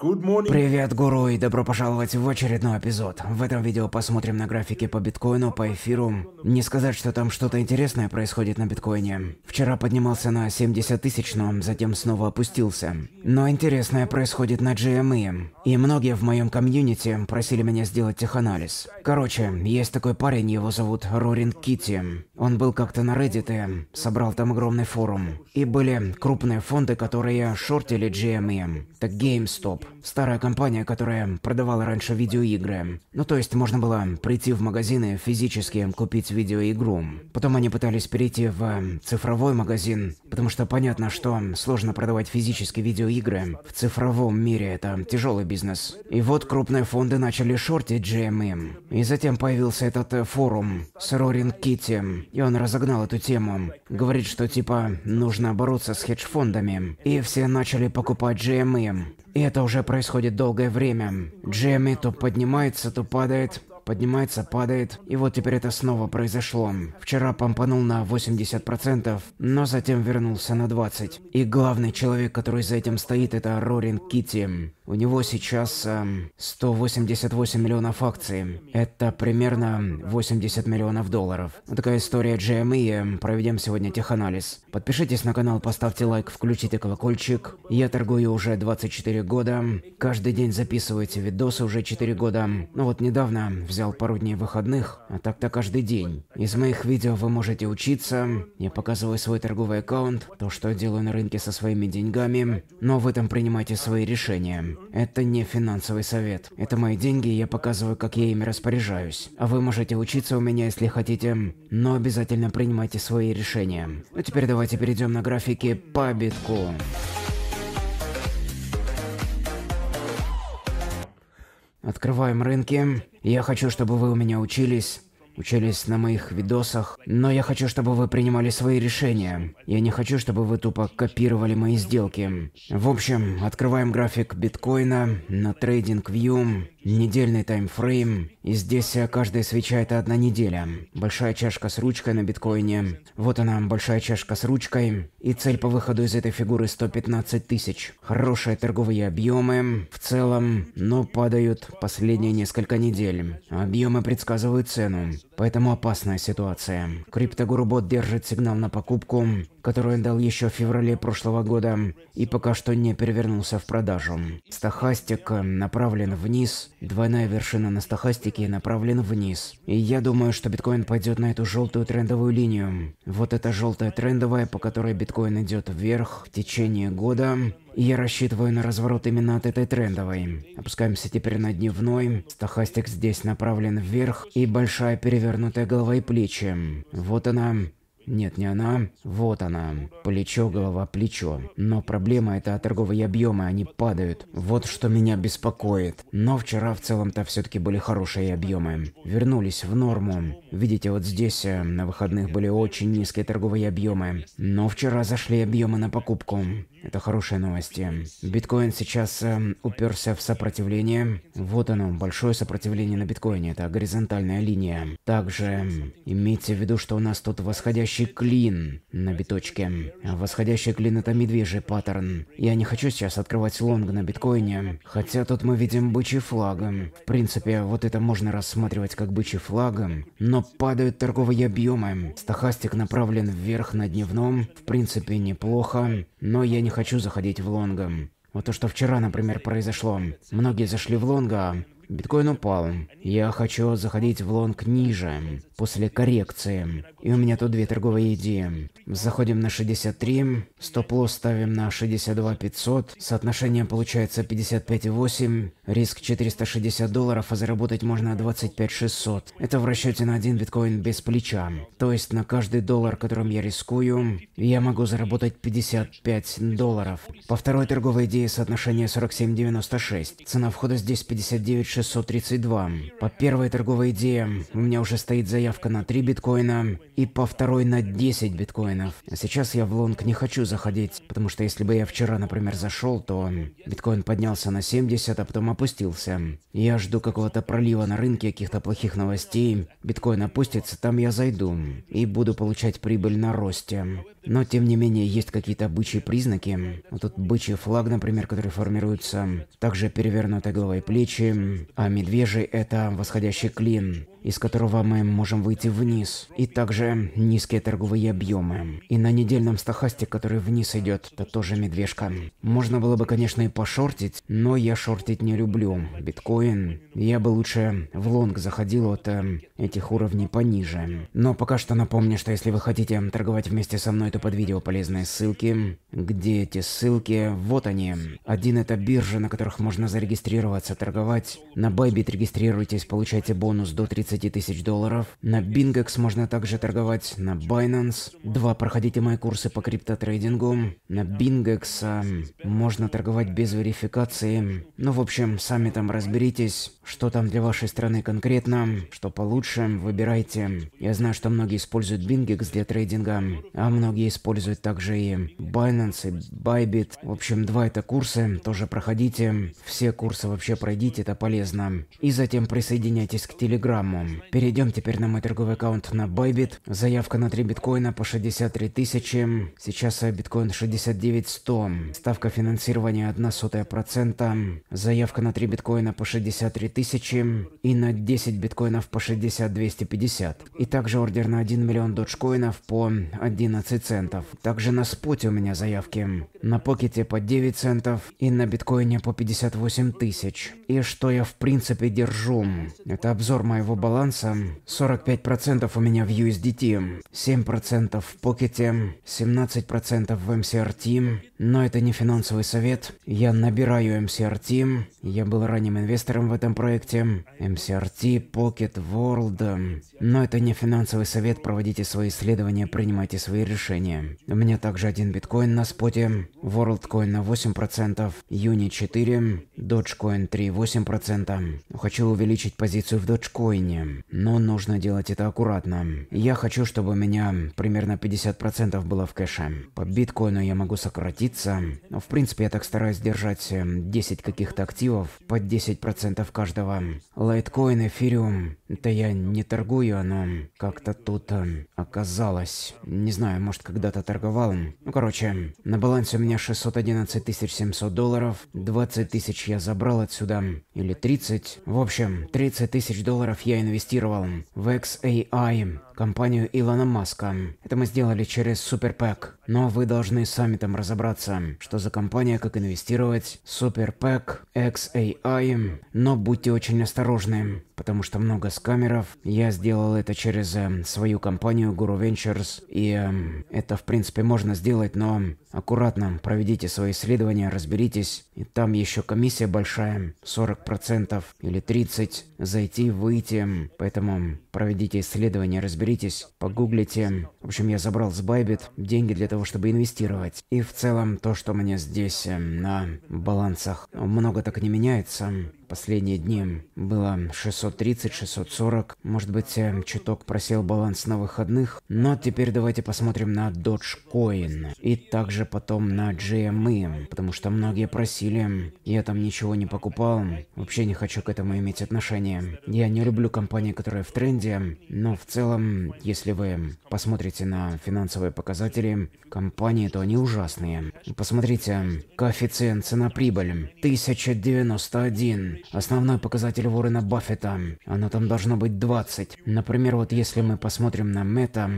Привет, гуру, и добро пожаловать в очередной эпизод. В этом видео посмотрим на графики по биткоину, по эфиру. Не сказать, что там что-то интересное происходит на биткоине. Вчера поднимался на 70 тысяч, но затем снова опустился. Но интересное происходит на GME. И многие в моем комьюнити просили меня сделать теханализ. Короче, есть такой парень, его зовут Рорин Китти. Он был как-то на Reddit и собрал там огромный форум. И были крупные фонды, которые шортили GME. Так GameStop, Старая компания, которая продавала раньше видеоигры. Ну то есть можно было прийти в магазины физически купить видеоигру. Потом они пытались перейти в э, цифровой магазин, потому что понятно, что сложно продавать физически видеоигры. В цифровом мире это тяжелый бизнес. И вот крупные фонды начали шортить GMM. И затем появился этот э, форум с Рорин Китти, и он разогнал эту тему. Говорит, что типа нужно бороться с хедж-фондами. И все начали покупать GMM. И это уже происходит долгое время. Джемми то поднимается, то падает. Поднимается, падает, и вот теперь это снова произошло. Вчера помпанул на 80%, но затем вернулся на 20%. И главный человек, который за этим стоит, это Рорин Кити. У него сейчас э, эм, 188 миллионов акций. Это примерно 80 миллионов долларов. Вот такая история GME. Эм, проведем сегодня теханализ. Подпишитесь на канал, поставьте лайк, включите колокольчик. Я торгую уже 24 года. Каждый день записывайте видосы уже 4 года. Ну вот недавно взял пару дней выходных, а так-то каждый день. Из моих видео вы можете учиться, я показываю свой торговый аккаунт, то, что я делаю на рынке со своими деньгами, но в этом принимайте свои решения. Это не финансовый совет. Это мои деньги, и я показываю, как я ими распоряжаюсь. А вы можете учиться у меня, если хотите, но обязательно принимайте свои решения. Ну теперь давайте перейдем на графики по битку. Открываем рынки. Я хочу, чтобы вы у меня учились, учились на моих видосах, но я хочу, чтобы вы принимали свои решения. Я не хочу, чтобы вы тупо копировали мои сделки. В общем, открываем график биткоина на TradingView, недельный таймфрейм, и здесь э, каждая свеча это одна неделя. Большая чашка с ручкой на биткоине. Вот она, большая чашка с ручкой. И цель по выходу из этой фигуры 115 тысяч. Хорошие торговые объемы в целом, но падают последние несколько недель. Объемы предсказывают цену, поэтому опасная ситуация. Криптогурубот держит сигнал на покупку, который он дал еще в феврале прошлого года, и пока что не перевернулся в продажу. Стахастик э, направлен вниз, двойная вершина на стохастике опять-таки направлен вниз. И я думаю, что биткоин пойдет на эту желтую трендовую линию. Вот эта желтая трендовая, по которой биткоин идет вверх в течение года. И я рассчитываю на разворот именно от этой трендовой. Опускаемся теперь на дневной. Стахастик здесь направлен вверх. И большая перевернутая голова и плечи. Вот она, нет, не она. Вот она. Плечо, голова, плечо. Но проблема это торговые объемы, они падают. Вот что меня беспокоит. Но вчера в целом-то все-таки были хорошие объемы. Вернулись в норму. Видите, вот здесь э, на выходных были очень низкие торговые объемы. Но вчера зашли объемы на покупку. Это хорошие новости. Биткоин сейчас э, уперся в сопротивление. Вот оно, большое сопротивление на биткоине. Это горизонтальная линия. Также эм, имейте в виду, что у нас тут восходящий клин на биточке. Восходящий клин это медвежий паттерн. Я не хочу сейчас открывать лонг на биткоине. Хотя тут мы видим бычий флаг. В принципе, вот это можно рассматривать как бычий флаг. Но падают торговые объемы. Стохастик направлен вверх на дневном. В принципе, неплохо. Но я не не хочу заходить в лонга. Вот то, что вчера, например, произошло. Многие зашли в лонга, биткоин упал. Я хочу заходить в лонг ниже после коррекции. И у меня тут две торговые идеи. Заходим на 63, стоп-лосс ставим на 62 500, соотношение получается 55,8, риск 460 долларов, а заработать можно 25 600. Это в расчете на один биткоин без плеча. То есть на каждый доллар, которым я рискую, я могу заработать 55 долларов. По второй торговой идее соотношение 47,96. Цена входа здесь 59 632. По первой торговой идее у меня уже стоит заявка заявка на 3 биткоина и по второй на 10 биткоинов. А сейчас я в лонг не хочу заходить, потому что если бы я вчера, например, зашел, то биткоин поднялся на 70, а потом опустился. Я жду какого-то пролива на рынке, каких-то плохих новостей. Биткоин опустится, там я зайду и буду получать прибыль на росте. Но, тем не менее, есть какие-то бычьи признаки. Вот тут бычий флаг, например, который формируется. Также перевернутая голова и плечи. А медвежий — это восходящий клин из которого мы можем выйти вниз, и также низкие торговые объемы. И на недельном стахасте, который вниз идет, это тоже медвежка. Можно было бы, конечно, и пошортить, но я шортить не люблю. Биткоин. Я бы лучше в лонг заходил от э, этих уровней пониже. Но пока что напомню, что если вы хотите торговать вместе со мной, то под видео полезные ссылки. Где эти ссылки? Вот они. Один это биржи, на которых можно зарегистрироваться, торговать. На Bybit регистрируйтесь, получайте бонус до 30 30 тысяч долларов. На Bingex можно также торговать, на Binance. Два, проходите мои курсы по криптотрейдингу. На Bingex эм, можно торговать без верификации. Ну, в общем, сами там разберитесь. Что там для вашей страны конкретно, что получше, выбирайте. Я знаю, что многие используют BingX для трейдинга, а многие используют также и Binance, и Bybit. В общем, два это курсы, тоже проходите. Все курсы вообще пройдите, это полезно. И затем присоединяйтесь к Телеграмму. Перейдем теперь на мой торговый аккаунт на Bybit. Заявка на 3 биткоина по 63 тысячи. Сейчас биткоин 69 100. Ставка финансирования 1 сотая процента. Заявка на 3 биткоина по 63 тысячи тысячи и на 10 биткоинов по 60-250. И также ордер на 1 миллион доджкоинов по 11 центов. Также на споте у меня заявки. На покете по 9 центов и на биткоине по 58 тысяч. И что я в принципе держу. Это обзор моего баланса. 45% у меня в USDT, 7% в покете, 17% в MCRT. Эм Но это не финансовый совет. Я набираю MCRT. Эм я был ранним инвестором в этом проекте MCRT Pocket World, но это не финансовый совет, проводите свои исследования, принимайте свои решения. У меня также один биткоин на споте, WorldCoin на 8%, Юни 4, Dogecoin 8%. Хочу увеличить позицию в Dogecoin, но нужно делать это аккуратно. Я хочу, чтобы у меня примерно 50% было в кэше. По биткоину я могу сократиться, но в принципе я так стараюсь держать 10 эм, каких-то активов под 10% каждый каждого. Лайткоин, эфириум. Да я не торгую, оно как-то тут э, оказалось. Не знаю, может когда-то торговал. Ну короче, на балансе у меня 611 700 долларов. 20 тысяч я забрал отсюда. Или 30. В общем, 30 тысяч долларов я инвестировал в XAI компанию Илона Маска. Это мы сделали через Суперпэк. Но вы должны сами там разобраться, что за компания, как инвестировать, Суперпэк, XAI. Но будьте очень осторожны потому что много скамеров. Я сделал это через э, свою компанию Guru Ventures, и э, это, в принципе, можно сделать, но аккуратно проведите свои исследования, разберитесь. И там еще комиссия большая, 40% или 30%, зайти, выйти, эм, поэтому проведите исследования, разберитесь, погуглите, общем, я забрал с Байбит деньги для того, чтобы инвестировать. И в целом, то, что мне здесь эм, на балансах много так не меняется. Последние дни было 630, 640. Может быть, э, чуток просел баланс на выходных. Но теперь давайте посмотрим на Dogecoin. И также потом на GME. Потому что многие просили. Эм, я там ничего не покупал. Вообще не хочу к этому иметь отношения. Я не люблю компании, которые в тренде. Но в целом, если вы посмотрите посмотрите на финансовые показатели компании, то они ужасные. Посмотрите, коэффициент цена-прибыль 1091. Основной показатель Уоррена Баффета. Оно там должно быть 20. Например, вот если мы посмотрим на Мета,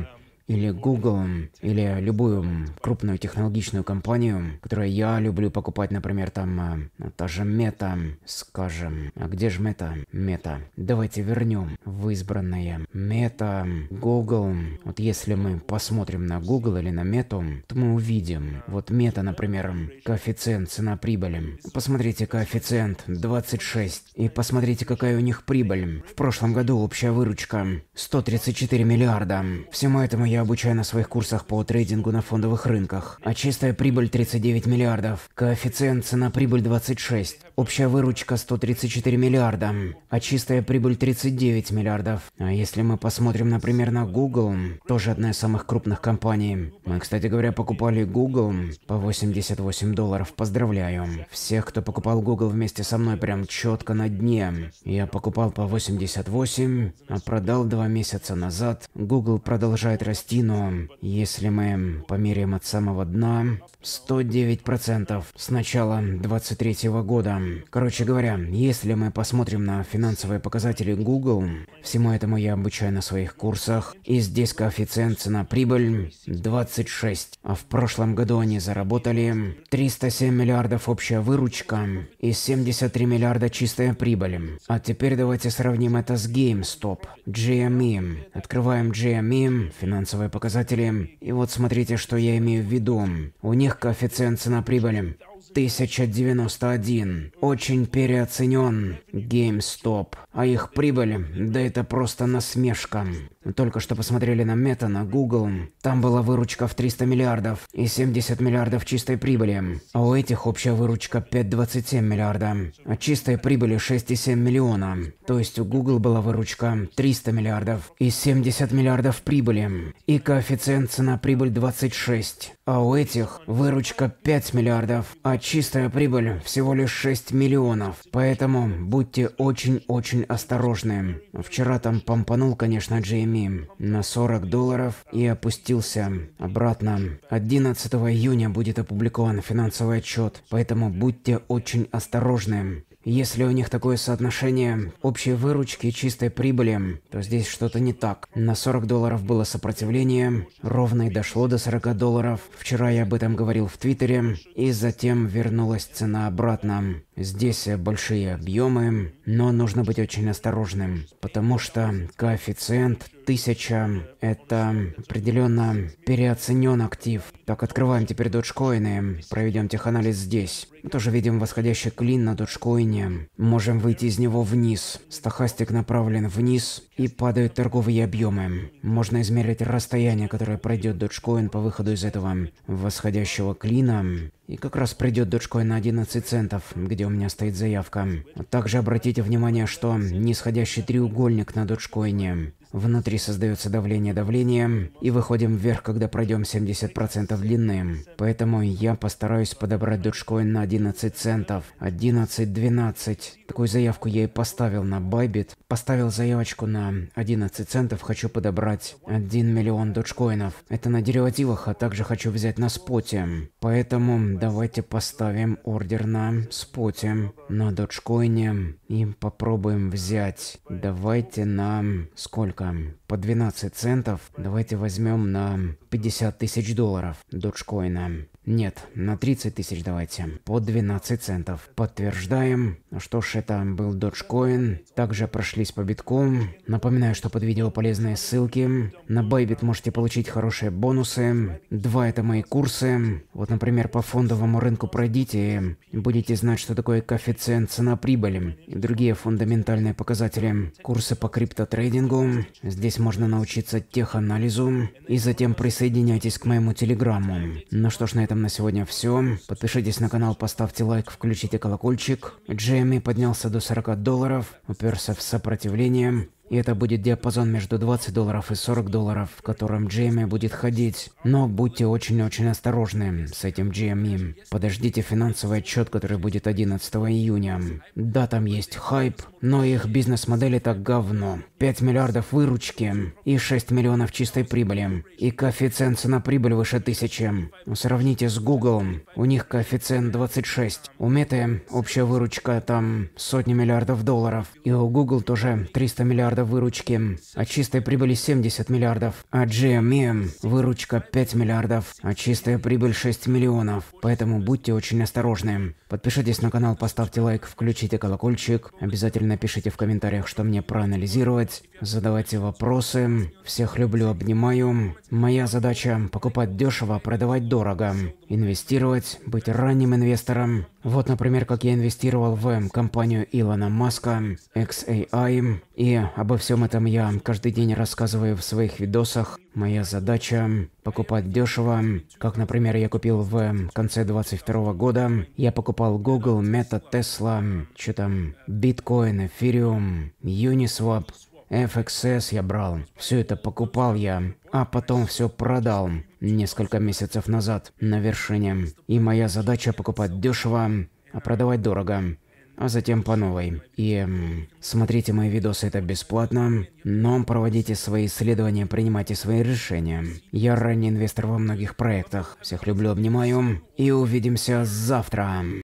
или Google, или любую крупную технологичную компанию, которую я люблю покупать, например, там э, та же Мета, скажем. А где же Мета? Мета. Давайте вернем в избранное. Мета, Google. Вот если мы посмотрим на Google или на Мету, то мы увидим. Вот Мета, например, коэффициент цена прибыли. Посмотрите коэффициент 26. И посмотрите, какая у них прибыль. В прошлом году общая выручка 134 миллиарда. Всему этому я я обучаю на своих курсах по трейдингу на фондовых рынках, а чистая прибыль 39 миллиардов, коэффициент цена-прибыль 26, общая выручка 134 миллиарда, а чистая прибыль 39 миллиардов. А если мы посмотрим, например, на Google, тоже одна из самых крупных компаний. Мы, кстати говоря, покупали Google по 88 долларов, поздравляю. Всех, кто покупал Google вместе со мной, прям четко на дне. Я покупал по 88, а продал два месяца назад. Google продолжает расти Палестину, если мы померяем от самого дна, 109% с начала 2023 года. Короче говоря, если мы посмотрим на финансовые показатели Google, всему этому я обучаю на своих курсах, и здесь коэффициент цена-прибыль 26, а в прошлом году они заработали 307 миллиардов общая выручка и 73 миллиарда чистая прибыль. А теперь давайте сравним это с GameStop, GME. Открываем GME, финансовый финансовые показатели. И вот смотрите, что я имею в виду. У них коэффициент цена-прибыль 1091. Очень переоценен GameStop. А их прибыль, да это просто насмешка. Только что посмотрели на Meta, на Google. Там была выручка в 300 миллиардов и 70 миллиардов чистой прибыли. А у этих общая выручка 5,27 миллиарда. А чистой прибыли 6,7 миллиона. То есть у Google была выручка 300 миллиардов и 70 миллиардов прибыли. И коэффициент цена прибыль 26. А у этих выручка 5 миллиардов, а чистая прибыль всего лишь 6 миллионов, поэтому будьте очень-очень осторожны. Вчера там помпанул, конечно, Джейми на 40 долларов и опустился обратно. 11 июня будет опубликован финансовый отчет, поэтому будьте очень осторожны. Если у них такое соотношение общей выручки и чистой прибыли, то здесь что-то не так. На 40 долларов было сопротивление, ровно и дошло до 40 долларов. Вчера я об этом говорил в Твиттере, и затем вернулась цена обратно. Здесь большие объемы, но нужно быть очень осторожным, потому что коэффициент 1000 – это определенно переоценен актив. Так, открываем теперь доджкоины, проведем теханализ здесь. Мы тоже видим восходящий клин на доджкоине. Можем выйти из него вниз. Стохастик направлен вниз и падают торговые объемы. Можно измерить расстояние, которое пройдет доджкоин по выходу из этого восходящего клина. И как раз придет дочкой на 11 центов, где у меня стоит заявка. Также обратите внимание, что нисходящий треугольник на дочкоине. Внутри создается давление давлением и выходим вверх, когда пройдем 70% длины. Поэтому я постараюсь подобрать доджкоин на 11 центов. 11-12. Такую заявку я и поставил на Bybit. Поставил заявочку на 11 центов, хочу подобрать 1 миллион доджкоинов. Это на деривативах, а также хочу взять на споте. Поэтому давайте поставим ордер на споте, на доджкоине и попробуем взять. Давайте на сколько? сколько? По 12 центов. Давайте возьмем на 50 тысяч долларов доджкоина. Нет, на 30 тысяч давайте, по 12 центов. Подтверждаем. что ж, это был Dogecoin. Также прошлись по битку. Напоминаю, что под видео полезные ссылки. На Bybit можете получить хорошие бонусы. Два это мои курсы. Вот, например, по фондовому рынку пройдите, будете знать, что такое коэффициент цена прибыли и другие фундаментальные показатели. Курсы по криптотрейдингу. Здесь можно научиться теханализу. И затем присоединяйтесь к моему телеграмму. Ну что ж, на этом этом на сегодня все. Подпишитесь на канал, поставьте лайк, включите колокольчик. Джейми поднялся до 40 долларов, уперся в сопротивление. И это будет диапазон между 20 долларов и 40 долларов, в котором Джейми будет ходить. Но будьте очень-очень осторожны с этим GME. Подождите финансовый отчет, который будет 11 июня. Да, там есть хайп, но их бизнес-модель это говно. 5 миллиардов выручки и 6 миллионов чистой прибыли. И коэффициент цена прибыль выше 1000. Сравните с Google, у них коэффициент 26. У Meta общая выручка там сотни миллиардов долларов. И у Google тоже 300 миллиардов миллиардов выручки, а чистая прибыль 70 миллиардов, а GMM e выручка 5 миллиардов, а чистая прибыль 6 миллионов. Поэтому будьте очень осторожны. Подпишитесь на канал, поставьте лайк, включите колокольчик. Обязательно пишите в комментариях, что мне проанализировать. Задавайте вопросы. Всех люблю, обнимаю. Моя задача – покупать дешево, продавать дорого. Инвестировать, быть ранним инвестором. Вот, например, как я инвестировал в компанию Илона Маска, XAI, и обо всем этом я каждый день рассказываю в своих видосах. Моя задача – покупать дешево, как, например, я купил в конце 22 года. Я покупал Google, Meta, Tesla, что там, Bitcoin, Ethereum, Uniswap, FXS я брал. Все это покупал я, а потом все продал несколько месяцев назад на вершине. И моя задача покупать дешево, а продавать дорого а затем по новой. И смотрите мои видосы, это бесплатно, но проводите свои исследования, принимайте свои решения. Я ранний инвестор во многих проектах, всех люблю, обнимаю, и увидимся завтра.